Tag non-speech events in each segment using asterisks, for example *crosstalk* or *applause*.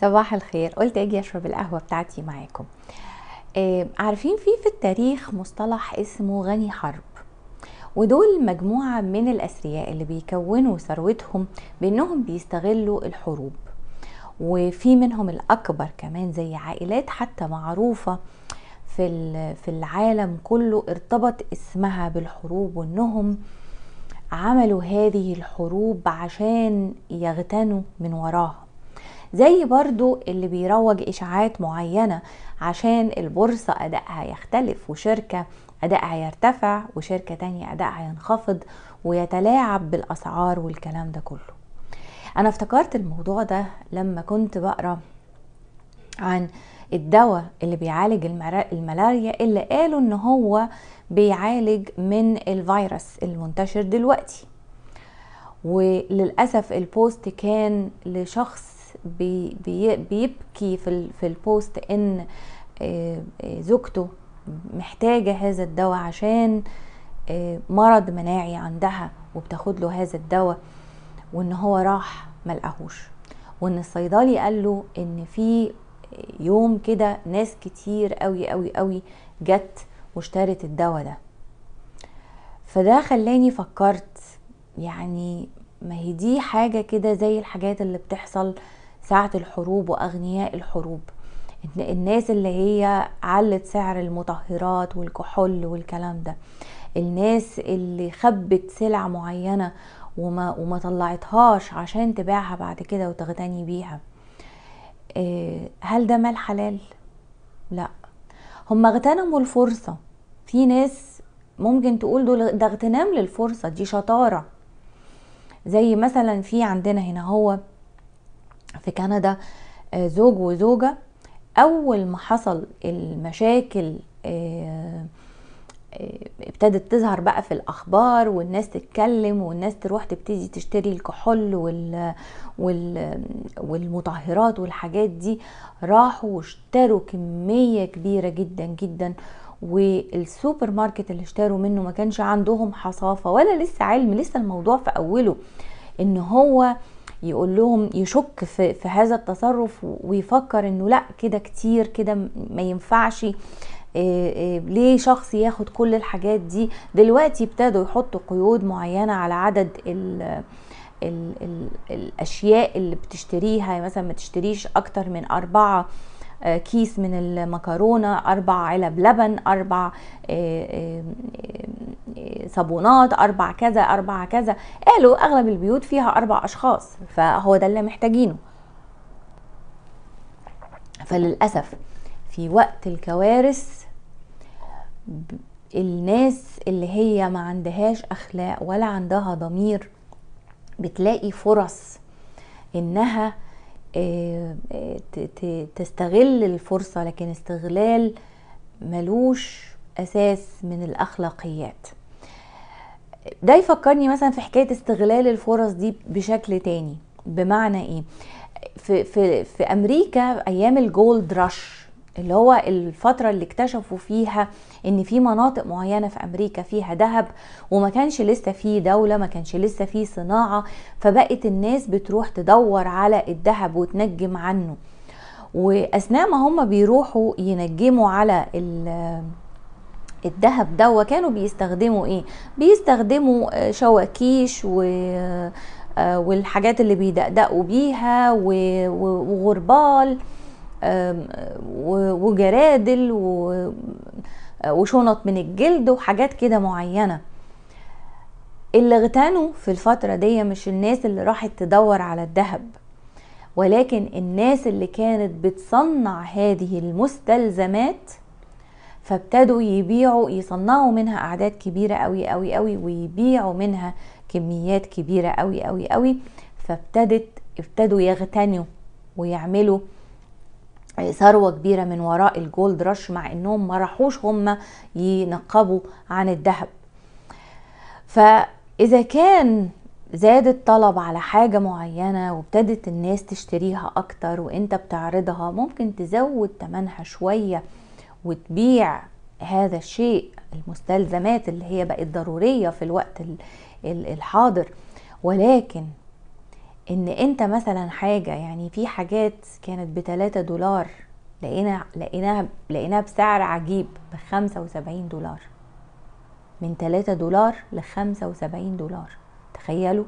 صباح الخير قلت اجي اشرب القهوه بتاعتي معاكم آه عارفين في في التاريخ مصطلح اسمه غني حرب ودول مجموعة من الأثرياء اللي بيكونوا ثروتهم بأنهم بيستغلوا الحروب وفي منهم الأكبر كمان زي عائلات حتى معروفة في في العالم كله ارتبط اسمها بالحروب وانهم عملوا هذه الحروب عشان يغتنوا من وراها زي برضو اللي بيروج إشاعات معينة عشان البورصة أدائها يختلف وشركة أدائها يرتفع وشركة تانية أدائها ينخفض ويتلاعب بالأسعار والكلام ده كله أنا افتكرت الموضوع ده لما كنت بقرأ عن الدواء اللي بيعالج الملاريا اللي قالوا ان هو بيعالج من الفيروس المنتشر دلوقتي وللاسف البوست كان لشخص بي بيبكي في, في البوست ان آه، آه، زوجته محتاجة هذا الدواء عشان آه، مرض مناعي عندها وبتاخد له هذا الدواء وان هو راح ملقاهوش وان الصيدلي قال له ان في يوم كده ناس كتير قوي قوي قوي جت واشترت الدواء ده فده خلاني فكرت يعني ما هي دي حاجة كده زي الحاجات اللي بتحصل ساعة الحروب وأغنياء الحروب الناس اللي هي علت سعر المطهرات والكحول والكلام ده الناس اللي خبت سلع معينة وما, وما طلعتهاش عشان تبيعها بعد كده وتغتني بيها آه، هل ده مال حلال؟ لا هم اغتنموا الفرصة في ناس ممكن تقول دول ده اغتنام للفرصة دي شطارة زي مثلا في عندنا هنا هو في كندا آه، زوج وزوجة أول ما حصل المشاكل آه، آه، ابتدت تظهر بقى في الاخبار والناس تتكلم والناس تروح تبتدي تشتري الكحول وال... والمطهرات والحاجات دي راحوا واشتروا كمية كبيرة جدا جدا والسوبر ماركت اللي اشتروا منه ما كانش عندهم حصافة ولا لسه علم لسه الموضوع في اوله ان هو يقول لهم يشك في, في هذا التصرف ويفكر انه لا كده كتير كده ما ينفعش آه، آه، ليه شخص ياخد كل الحاجات دي دلوقتي ابتدوا يحطوا قيود معينة على عدد الـ الـ الـ الاشياء اللي بتشتريها يعني مثلا ما تشتريش اكتر من اربعة آه، كيس من المكرونة أربع علب لبن أربع آه، آه، صابونات أربع كذا أربع كذا قالوا أغلب البيوت فيها أربع أشخاص فهو ده اللي محتاجينه فللأسف في وقت الكوارث الناس اللي هي ما عندهاش أخلاق ولا عندها ضمير بتلاقي فرص إنها آه، آه، تستغل الفرصة لكن استغلال ملوش أساس من الأخلاقيات ده يفكرني مثلا في حكاية استغلال الفرص دي بشكل تاني بمعنى ايه في, في, في أمريكا أيام الجولد رش اللي هو الفترة اللي اكتشفوا فيها ان في مناطق معينة في امريكا فيها ذهب وما كانش لسه في دولة ما كانش لسه في صناعة فبقت الناس بتروح تدور على الذهب وتنجم عنه واثناء ما هم بيروحوا ينجموا على الذهب ده كانوا بيستخدموا ايه بيستخدموا شواكيش و آه، والحاجات اللي بيدقدقوا بيها وغربال وجرادل وشنط من الجلد وحاجات كده معينه اللي اغتنوا في الفتره دي مش الناس اللي راحت تدور على الذهب ولكن الناس اللي كانت بتصنع هذه المستلزمات فابتدوا يبيعوا يصنعوا منها اعداد كبيره قوي قوي قوي ويبيعوا منها كميات كبيره قوي قوي قوي فابتدت ابتدوا يغتنوا ويعملوا ثروة كبيرة من وراء الجولد رش مع انهم ما راحوش هم ينقبوا عن الذهب فاذا كان زاد الطلب على حاجة معينة وابتدت الناس تشتريها أكتر وانت بتعرضها ممكن تزود تمنها شوية وتبيع هذا الشيء المستلزمات اللي هي بقت ضرورية في الوقت الحاضر ولكن ان انت مثلا حاجة يعني في حاجات كانت بتلاتة دولار لقينا لقيناها لقيناها بسعر عجيب بخمسة وسبعين دولار من تلاتة دولار لخمسة وسبعين دولار تخيلوا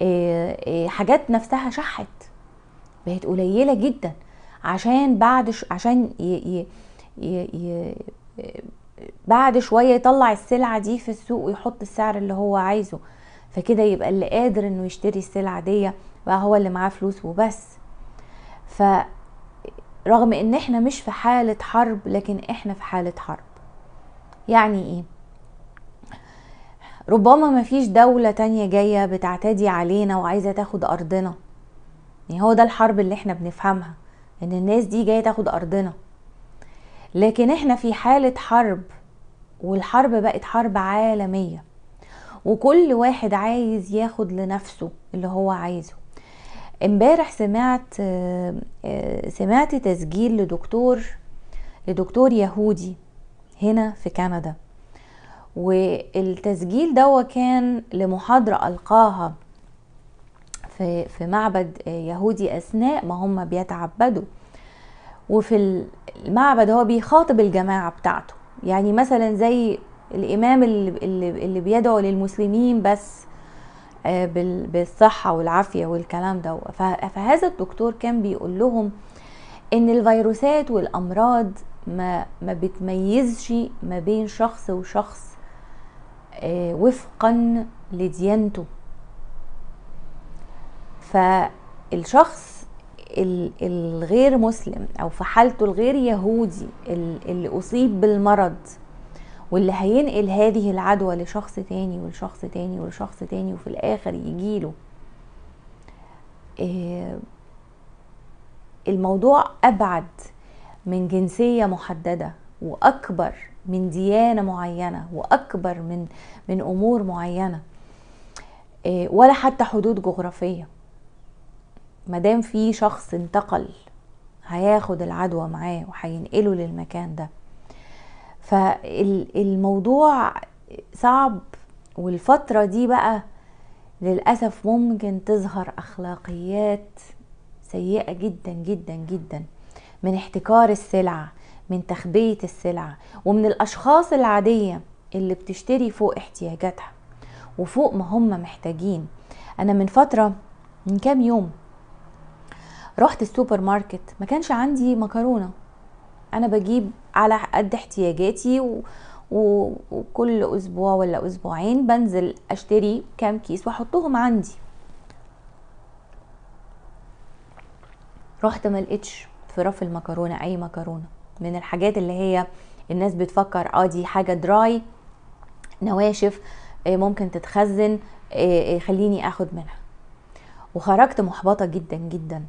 إيه إيه حاجات نفسها شحت بقت قليلة جدا عشان بعد ش... عشان ي... ي... ي... ي... آه، بعد شوية يطلع السلعة دي في السوق ويحط السعر اللي هو عايزه فكده يبقى اللي قادر انه يشتري السلعة دي بقى هو اللي معاه فلوس وبس ف رغم ان احنا مش في حالة حرب لكن احنا في حالة حرب يعني ايه ربما مفيش دولة تانية جاية بتعتدي علينا وعايزة تاخد ارضنا يعني هو ده الحرب اللي احنا بنفهمها ان الناس دي جاية تاخد ارضنا لكن احنا في حالة حرب والحرب بقت حرب عالمية وكل واحد عايز ياخد لنفسه اللي هو عايزه امبارح سمعت آه، سمعت تسجيل لدكتور لدكتور يهودي هنا في كندا والتسجيل ده كان لمحاضرة ألقاها في, في معبد آه، يهودي أثناء ما هم بيتعبدوا وفي المعبد هو بيخاطب الجماعة بتاعته يعني مثلا زي الامام اللي, اللي بيدعو للمسلمين بس آه، بالصحة والعافية والكلام ده فهذا الدكتور كان بيقول لهم ان الفيروسات والامراض ما ما بتميزش ما بين شخص وشخص آه، وفقا لديانته فالشخص الغير مسلم او في حالته الغير يهودي اللي اصيب بالمرض واللي هينقل هذه العدوى لشخص تاني ولشخص تاني ولشخص تاني وفي الاخر يجيله آه، الموضوع ابعد من جنسيه محدده واكبر من ديانه معينه واكبر من من امور معينه آه، ولا حتى حدود جغرافيه مادام في شخص انتقل هياخد العدوى معاه وهينقله للمكان ده فالموضوع صعب والفترة دي بقى للأسف ممكن تظهر أخلاقيات سيئة جدا جدا جدا من احتكار السلع من تخبية السلع ومن الأشخاص العادية اللي بتشتري فوق احتياجاتها وفوق ما هم محتاجين أنا من فترة من كام يوم رحت السوبر ماركت ما كانش عندي مكرونة أنا بجيب على قد احتياجاتي و... و... وكل اسبوع ولا اسبوعين بنزل اشتري كام كيس واحطهم عندي رحت ما لقيتش في رف المكرونه اي مكرونه من الحاجات اللي هي الناس بتفكر اه دي حاجه دراي نواشف آه، ممكن تتخزن آه، آه، خليني اخد منها وخرجت محبطه جدا جدا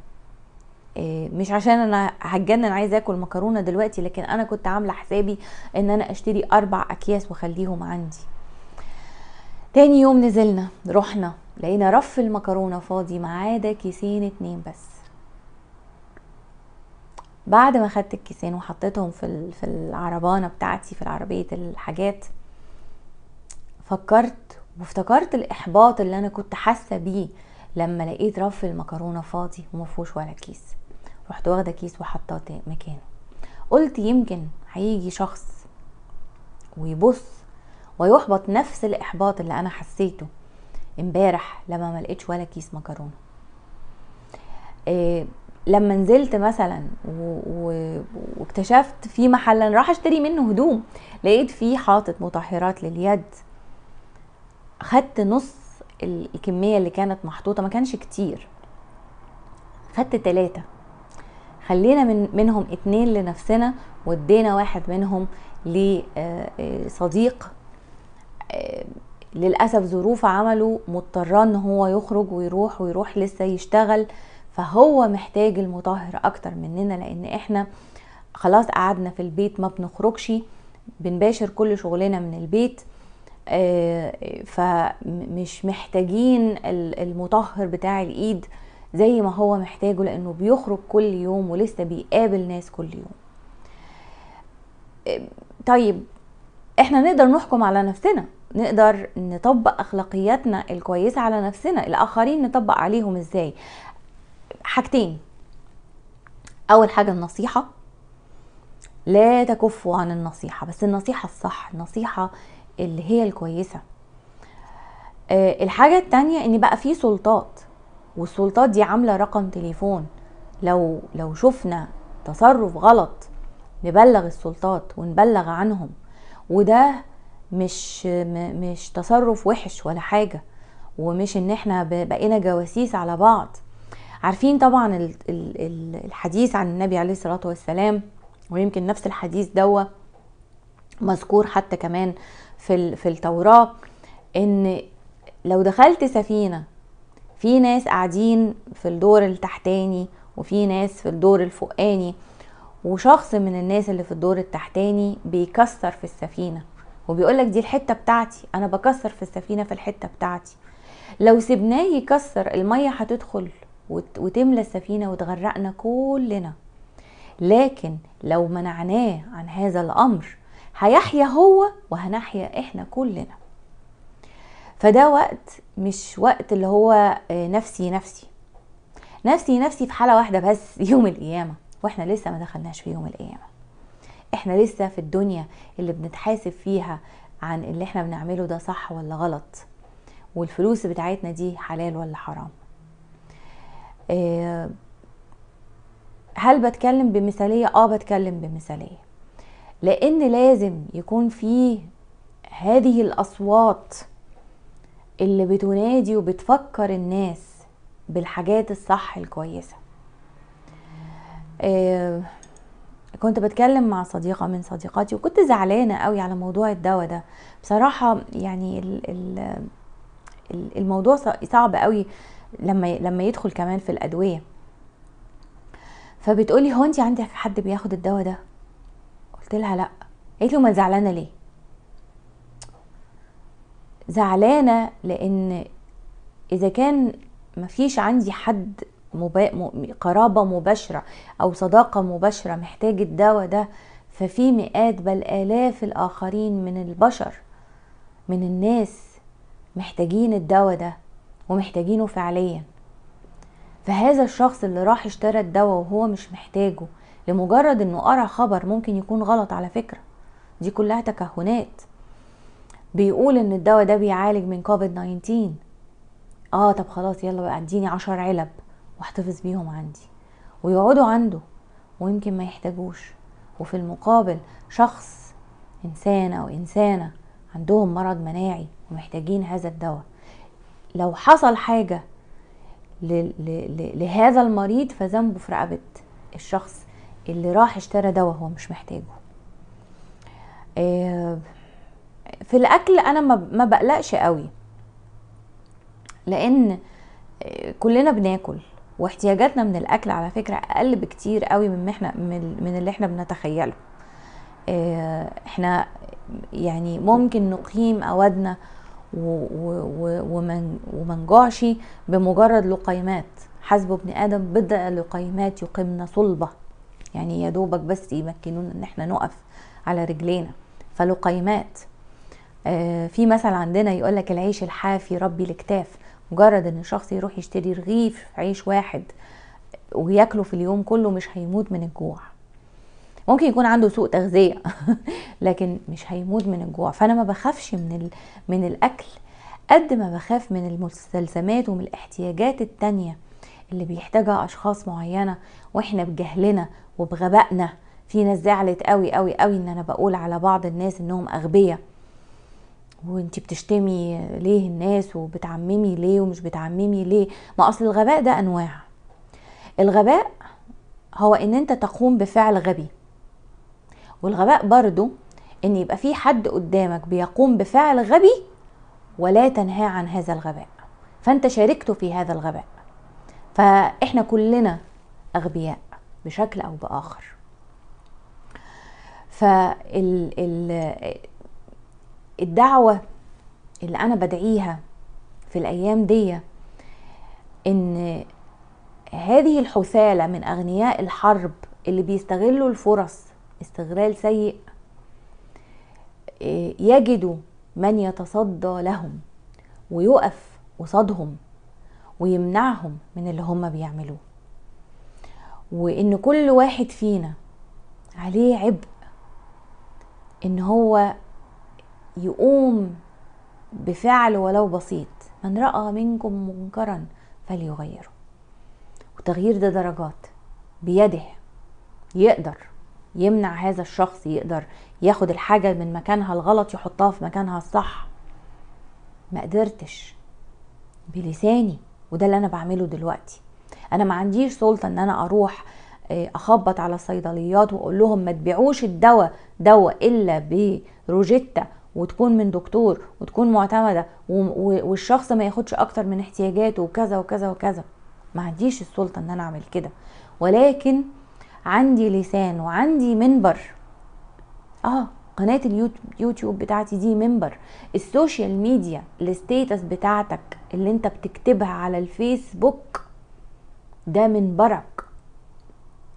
إيه، مش عشان انا هتجنن عايزه اكل مكرونه دلوقتي لكن انا كنت عامله حسابي ان انا اشتري اربع اكياس واخليهم عندي تاني يوم نزلنا رحنا لقينا رف المكرونه فاضي ما عدا كيسين اتنين بس بعد ما خدت الكيسين وحطيتهم في في العربانه بتاعتي في العربيه الحاجات فكرت وافتكرت الاحباط اللي انا كنت حاسه بيه لما لقيت رف المكرونه فاضي ومفهوش ولا كيس رحت واخده كيس وحطاه مكانه قلت يمكن هيجي شخص ويبص ويحبط نفس الاحباط اللي انا حسيته امبارح لما ما لقيتش ولا كيس مكرونه إيه لما نزلت مثلا واكتشفت في محل انا راح اشتري منه هدوم لقيت فيه حاطط مطهرات لليد خدت نص الكميه اللي كانت محطوطه ما كانش كتير خدت تلاتة خلينا من منهم اتنين لنفسنا وادينا واحد منهم لصديق آه، آه، آه، للاسف ظروف عمله مضطره ان هو يخرج ويروح ويروح لسه يشتغل فهو محتاج المطهر اكتر مننا لان احنا خلاص قعدنا في البيت ما بنخرجش بنباشر كل شغلنا من البيت فمش محتاجين المطهر بتاع الايد زي ما هو محتاجه لانه بيخرج كل يوم ولسه بيقابل ناس كل يوم طيب احنا نقدر نحكم على نفسنا نقدر نطبق اخلاقياتنا الكويسه على نفسنا الاخرين نطبق عليهم ازاي حاجتين اول حاجه النصيحه لا تكفوا عن النصيحه بس النصيحه الصح النصيحه اللي هي الكويسه آه، الحاجه التانية ان بقى في سلطات والسلطات دي عامله رقم تليفون لو لو شفنا تصرف غلط نبلغ السلطات ونبلغ عنهم وده مش مش تصرف وحش ولا حاجه ومش ان احنا بقينا جواسيس على بعض عارفين طبعا الحديث عن النبي عليه الصلاه والسلام ويمكن نفس الحديث دوا مذكور حتى كمان في في التوراه ان لو دخلت سفينه في ناس قاعدين في الدور التحتاني وفي ناس في الدور الفوقاني وشخص من الناس اللي في الدور التحتاني بيكسر في السفينه وبيقولك دي الحته بتاعتي انا بكسر في السفينه في الحته بتاعتي لو سبناه يكسر الميه هتدخل وتملى السفينه وتغرقنا كلنا لكن لو منعناه عن هذا الامر هيحيا هو وهنحيا احنا كلنا فده وقت مش وقت اللي هو آه، نفسي نفسي نفسي نفسي في حالة واحدة بس *laughs* يوم القيامة واحنا لسه ما دخلناش في يوم القيامة احنا لسه في الدنيا اللي بنتحاسب فيها عن اللي احنا بنعمله ده صح ولا غلط والفلوس بتاعتنا دي حلال ولا حرام آه، هل بتكلم بمثالية؟ اه بتكلم بمثالية لان لازم يكون في هذه الاصوات اللي بتنادي وبتفكر الناس بالحاجات الصح الكويسة آه، كنت بتكلم مع صديقة من صديقاتي وكنت زعلانة قوي على موضوع الدواء ده بصراحة يعني الموضوع صعب قوي لما لما يدخل كمان في الأدوية فبتقولي هو انت عندك حد بياخد الدواء ده قلت لها لا قالت له ما زعلانه ليه زعلانه لان اذا كان مفيش عندي حد مبا... قرابه مباشره او صداقه مباشره محتاج الدواء ده ففي مئات بل الاف الاخرين من البشر من الناس محتاجين الدواء ده ومحتاجينه فعليا فهذا الشخص اللي راح اشترى الدواء وهو مش محتاجه لمجرد انه قرا خبر ممكن يكون غلط على فكره دي كلها تكهنات بيقول ان الدواء ده بيعالج من كوفيد 19 اه طب خلاص يلا بقى اديني عشر علب واحتفظ بيهم عندي ويقعدوا عنده ويمكن ما يحتاجوش وفي المقابل شخص انسان او انسانه عندهم مرض مناعي ومحتاجين هذا الدواء لو حصل حاجه لهذا المريض فذنبه في رقبه الشخص اللي راح اشترى دواء هو مش محتاجه آه، في الاكل انا ما بقلقش قوي لان آه، كلنا بناكل واحتياجاتنا من الاكل على فكره اقل بكتير قوي من احنا من اللي احنا بنتخيله آه، احنا يعني ممكن نقيم اودنا وما نجوعش بمجرد لقيمات حسب ابن ادم بدا لقيمات يقمنا صلبه يعني يا دوبك بس يمكنون ان احنا نقف على رجلينا فلقيمات آه، في مثل عندنا يقول لك العيش الحافي ربي الاكتاف مجرد ان شخص يروح يشتري رغيف عيش واحد وياكله في اليوم كله مش هيموت من الجوع ممكن يكون عنده سوء تغذيه *laughs* لكن مش هيموت من الجوع فانا ما بخافش من ال... من الاكل قد ما بخاف من المستلزمات ومن الاحتياجات التانية اللي بيحتاجها اشخاص معينه واحنا بجهلنا وبغبائنا في ناس زعلت قوي قوي قوي ان انا بقول على بعض الناس انهم اغبياء وانتي بتشتمي ليه الناس وبتعممي ليه ومش بتعممي ليه ما اصل الغباء ده انواع الغباء هو ان انت تقوم بفعل غبي والغباء برضو ان يبقى في حد قدامك بيقوم بفعل غبي ولا تنهى عن هذا الغباء فانت شاركته في هذا الغباء فاحنا كلنا اغبياء بشكل او باخر فال الدعوة اللي أنا بدعيها في الأيام دي إن هذه الحثالة من أغنياء الحرب اللي بيستغلوا الفرص استغلال سيء آه، يجدوا من يتصدى لهم ويقف قصادهم ويمنعهم من اللي هم بيعملوه وان كل واحد فينا عليه عبء ان هو يقوم بفعل ولو بسيط من رأى منكم منكرا فليغيره وتغيير ده درجات بيده يقدر يمنع هذا الشخص يقدر ياخد الحاجة من مكانها الغلط يحطها في مكانها الصح ما قدرتش بلساني وده اللي انا بعمله دلوقتي انا ما عنديش سلطة ان انا اروح آه، اخبط على الصيدليات واقول لهم ما تبيعوش الدواء دواء الا بروجيتا وتكون من دكتور وتكون معتمده والشخص ما ياخدش اكتر من احتياجاته وكذا وكذا وكذا ما عنديش السلطه ان انا اعمل كده ولكن عندي لسان وعندي منبر اه قناه اليوتيوب بتاعتي دي منبر السوشيال ميديا الستيتس بتاعتك اللي انت بتكتبها على الفيسبوك ده منبرك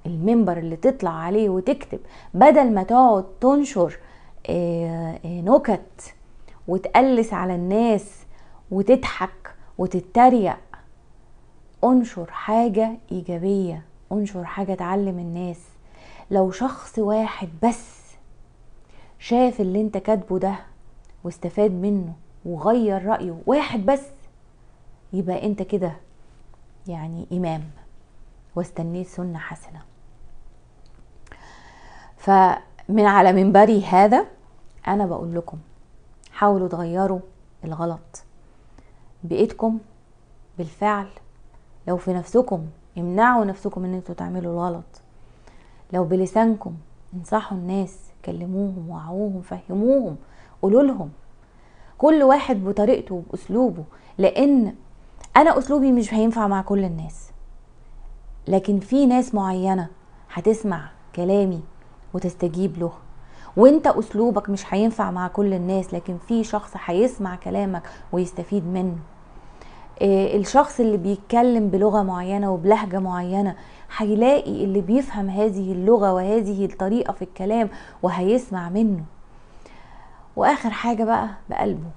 المنبر اللي تطلع عليه وتكتب بدل ما تقعد تنشر آه، آه، نكت وتقلس على الناس وتضحك وتتريق انشر حاجة إيجابية انشر حاجة تعلم الناس لو شخص واحد بس شاف اللي انت كاتبه ده واستفاد منه وغير رأيه واحد بس يبقى انت كده يعني إمام واستنيت سنة حسنة فمن على منبري هذا انا بقول لكم حاولوا تغيروا الغلط بايدكم بالفعل لو في نفسكم امنعوا نفسكم ان انتوا تعملوا الغلط لو بلسانكم انصحوا الناس كلموهم وعوهم فهموهم قولوا لهم كل واحد بطريقته وباسلوبه لان انا اسلوبي مش هينفع مع كل الناس لكن في ناس معينه هتسمع كلامي وتستجيب له وانت اسلوبك مش هينفع مع كل الناس لكن في شخص هيسمع كلامك ويستفيد منه آه، الشخص اللي بيتكلم بلغة معينة وبلهجة معينة هيلاقي اللي بيفهم هذه اللغة وهذه الطريقة في الكلام وهيسمع منه واخر حاجة بقى بقلبه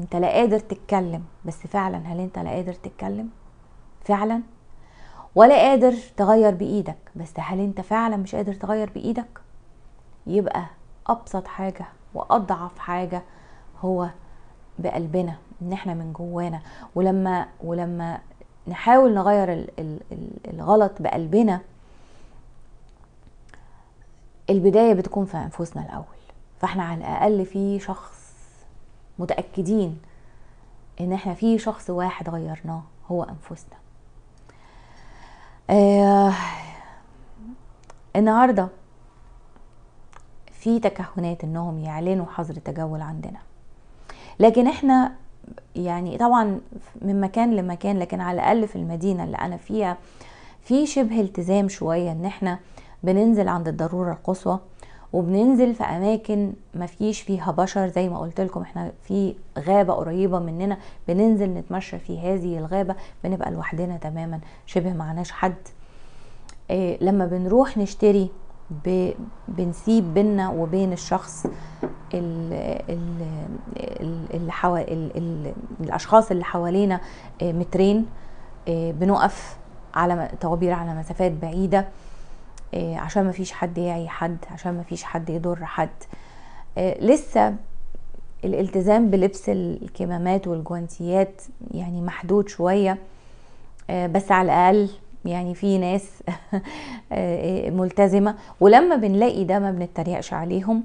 انت لا قادر تتكلم بس فعلا هل انت لا قادر تتكلم فعلا ولا قادر تغير بايدك بس هل انت فعلا مش قادر تغير بايدك يبقى ابسط حاجه واضعف حاجه هو بقلبنا ان احنا من جوانا ولما ولما نحاول نغير الغلط بقلبنا البدايه بتكون في انفسنا الاول فاحنا على الاقل في شخص متاكدين ان احنا في شخص واحد غيرناه هو انفسنا آه النهارده في تكهنات انهم يعلنوا حظر التجول عندنا لكن احنا يعني طبعا من مكان لمكان لكن على الاقل في المدينه اللي انا فيها في شبه التزام شويه ان احنا بننزل عند الضروره القصوى وبننزل في اماكن ما فيش فيها بشر زي ما قلت لكم احنا في غابه قريبه مننا بننزل نتمشى في هذه الغابه بنبقى لوحدنا تماما شبه معناش حد إيه لما بنروح نشتري بنسيب بينا وبين الشخص اللي حو... الاشخاص اللي حوالينا آه، مترين آه، بنقف على طوابير على مسافات بعيده آه، عشان ما فيش حد يعي حد عشان ما فيش حد يضر حد لسه الالتزام بلبس الكمامات والجوانتيات يعني محدود شويه بس على الاقل يعني في ناس *laughs* آه، آه، ملتزمة ولما بنلاقي ده ما بنتريقش عليهم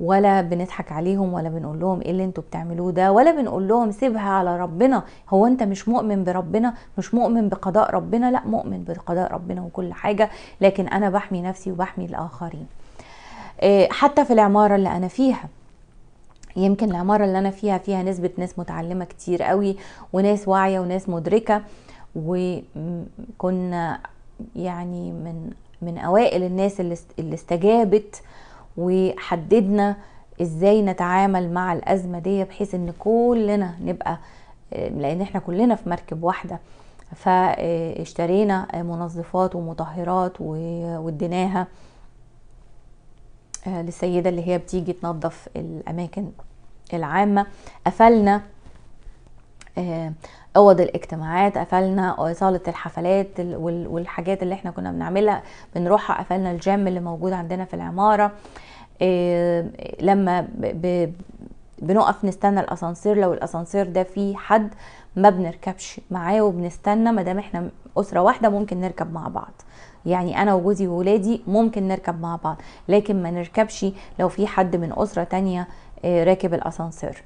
ولا بنضحك عليهم ولا بنقول لهم ايه اللي انتوا بتعملوه ده ولا بنقول لهم سيبها على ربنا هو انت مش مؤمن بربنا مش مؤمن بقضاء ربنا لا مؤمن بقضاء ربنا وكل حاجة لكن انا بحمي نفسي وبحمي الاخرين آه، حتى في العمارة اللي انا فيها يمكن العمارة اللي أنا فيها فيها نسبة ناس متعلمة كتير قوي وناس واعية وناس مدركة وكنا يعني من من اوائل الناس اللي استجابت وحددنا ازاي نتعامل مع الازمه دي بحيث ان كلنا نبقى لان احنا كلنا في مركب واحده فاشترينا منظفات ومطهرات واديناها للسيده اللي هي بتيجي تنظف الاماكن العامه قفلنا آه، اوض الاجتماعات قفلنا صاله الحفلات والحاجات اللي احنا كنا بنعملها بنروحها قفلنا الجيم اللي موجود عندنا في العماره آه، لما بنقف نستنى الاسانسير لو الاسانسير ده فيه حد ما بنركبش معاه وبنستنى ما دام احنا اسره واحده ممكن نركب مع بعض يعني انا وجوزي وولادي ممكن نركب مع بعض لكن ما نركبش لو في حد من اسره تانية آه، راكب الاسانسير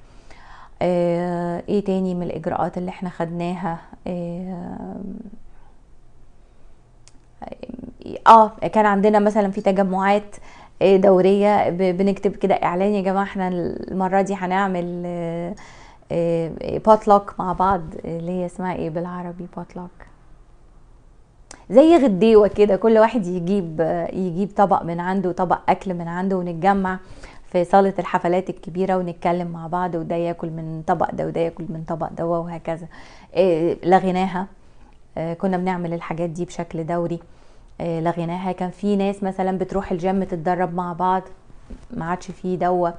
آه، ايه تاني من الاجراءات اللي احنا خدناها اه, آه، كان عندنا مثلا في تجمعات آه، دوريه بنكتب كده اعلان يا جماعه احنا المره دي هنعمل بوتلوك مع بعض اللي هي اسمها ايه بالعربي بوتلوك زي غديوه كده كل واحد يجيب يجيب طبق من عنده طبق اكل من عنده ونتجمع في صالة الحفلات الكبيرة ونتكلم مع بعض وده ياكل من طبق ده وده ياكل من طبق ده وهكذا إيه، لغيناها إيه، كنا بنعمل الحاجات دي بشكل دوري إيه، لغيناها كان في ناس مثلا بتروح الجيم تتدرب مع بعض ما عادش فيه دوا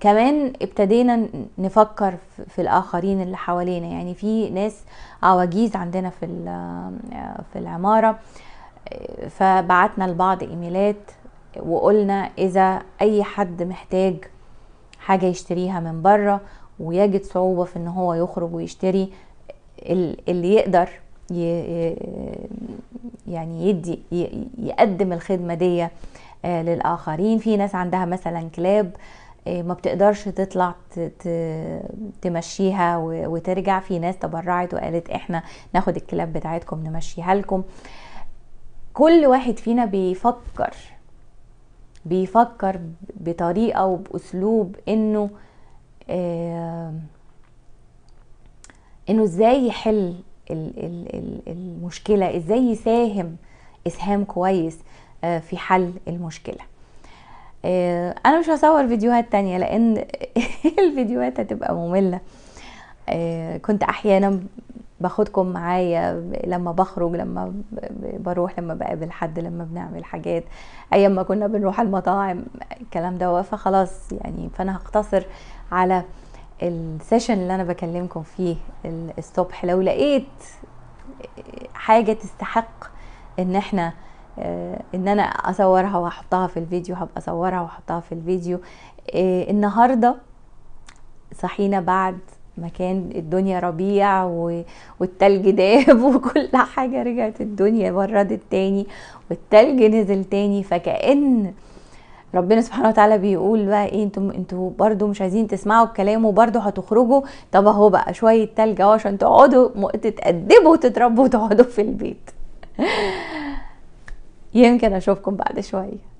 كمان ابتدينا نفكر في الاخرين اللي حوالينا يعني في ناس عواجيز عندنا في في العماره فبعتنا لبعض ايميلات وقلنا اذا اي حد محتاج حاجه يشتريها من بره ويجد صعوبه في ان هو يخرج ويشتري اللي يقدر يعني يدي يقدم الخدمه دي آه، للاخرين في ناس عندها مثلا كلاب آه، ما بتقدرش تطلع تمشيها وترجع في ناس تبرعت وقالت احنا ناخد الكلاب بتاعتكم نمشيها لكم كل واحد فينا بيفكر بيفكر بطريقة وبأسلوب انه آه انه ازاي يحل المشكلة ازاي يساهم اسهام كويس آه في حل المشكلة آه انا مش هصور فيديوهات تانية لان *laughs* الفيديوهات هتبقى مملة آه، كنت احيانا باخدكم معايا لما بخرج لما بروح لما بقابل حد لما بنعمل حاجات ايام ما كنا بنروح المطاعم الكلام ده فخلاص يعني فانا هقتصر على السيشن اللي انا بكلمكم فيه الصبح لو لقيت حاجه تستحق ان احنا آه، ان انا اصورها واحطها في الفيديو هبقى اصورها واحطها في الفيديو آه، النهارده صحينا بعد مكان الدنيا ربيع والتلج داب *laughs* وكل حاجة رجعت الدنيا بردت تاني والتلج نزل تاني فكأن ربنا سبحانه وتعالى بيقول بقى ايه انتوا انتوا برده مش عايزين تسمعوا الكلام وبرده هتخرجوا طب اهو بقى شويه تلج اهو عشان تقعدوا تتأدبوا وتتربوا وتقعدوا في البيت *laughs* يمكن اشوفكم بعد شويه